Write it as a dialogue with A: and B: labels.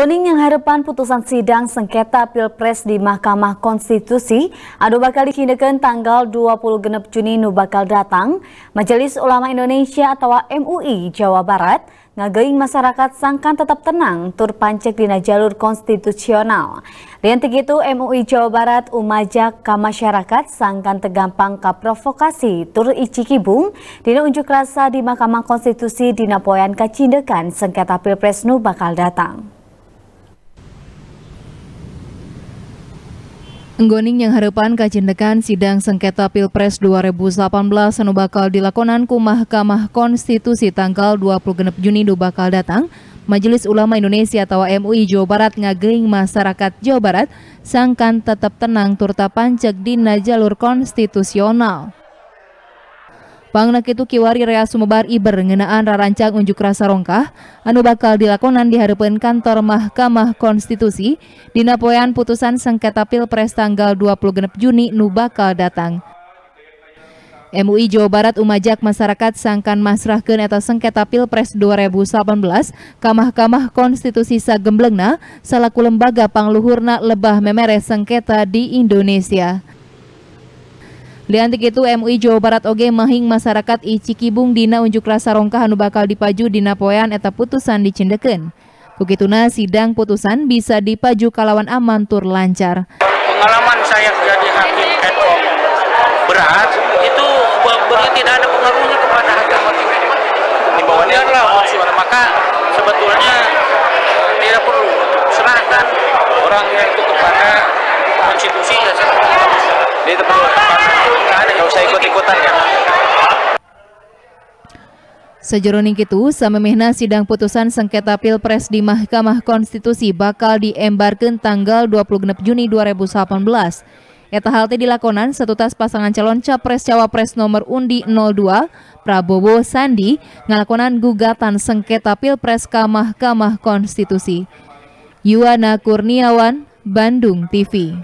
A: Kuning yang harapan putusan sidang sengketa Pilpres di Mahkamah Konstitusi adu bakal dikindekan tanggal 20 genep Juni nu bakal datang Majelis Ulama Indonesia atau MUI Jawa Barat ngageing masyarakat sangkan tetap tenang tur pancek dina jalur konstitusional. Riantik itu MUI Jawa Barat umajak ke masyarakat sangkan tegampang ke provokasi tur ici kibung dina unjuk rasa di Mahkamah Konstitusi dina poyan kacindekan sengketa Pilpres nu bakal datang. Enggoning yang harapan
B: kajendekan sidang sengketa Pilpres 2018 anu bakal dilakonan ku Mahkamah Konstitusi tanggal 26 Juni du bakal datang, Majelis Ulama Indonesia atau MUI Jawa Barat ngagering masyarakat Jawa Barat sangkan tetap tenang turta pancek di jalur konstitusional. Pangna kitu kiwari rea sumebar iber ngenaan rarancang unjuk rasa rongkah anu bakal dilakonan diharapkan hadapan kantor Mahkamah Konstitusi dina poean putusan sengketa Pilpres tanggal 20 Genep Juni nu bakal datang. MUI Jawa Barat umajak masyarakat sangkan masrahkan eta sengketa Pilpres 2018 ke Mahkamah Konstitusi sagemblengna selaku lembaga pangluhurna lebah memeres sengketa di Indonesia. Diantik itu MUI Jawa Barat oge mahing masyarakat Icikibung dina unjuk rasa rongka hanu bakal dipaju dina poean eta putusan dicindeken. Kukituna sidang putusan bisa dipaju kalawan aman tur lancar. Pengalaman saya jadi hakim hoc berat itu berarti tidak ada pengaruhnya kepada hakim hakim
A: himbauannya adalah suara maka sebetulnya tidak perlu serahkan orang itu kepada konstitusi ya di tempat nggak usah ikut-ikutan ya.
B: Sejeruning itu, samemihna sidang putusan sengketa Pilpres di Mahkamah Konstitusi bakal diembarkan tanggal 26 Juni 2018. Eta halte dilakonan setutas pasangan calon Capres Cawapres nomor undi 02 Prabowo Sandi ngalakonan gugatan sengketa Pilpres ke Mahkamah Konstitusi. Yuana Kurniawan, Bandung TV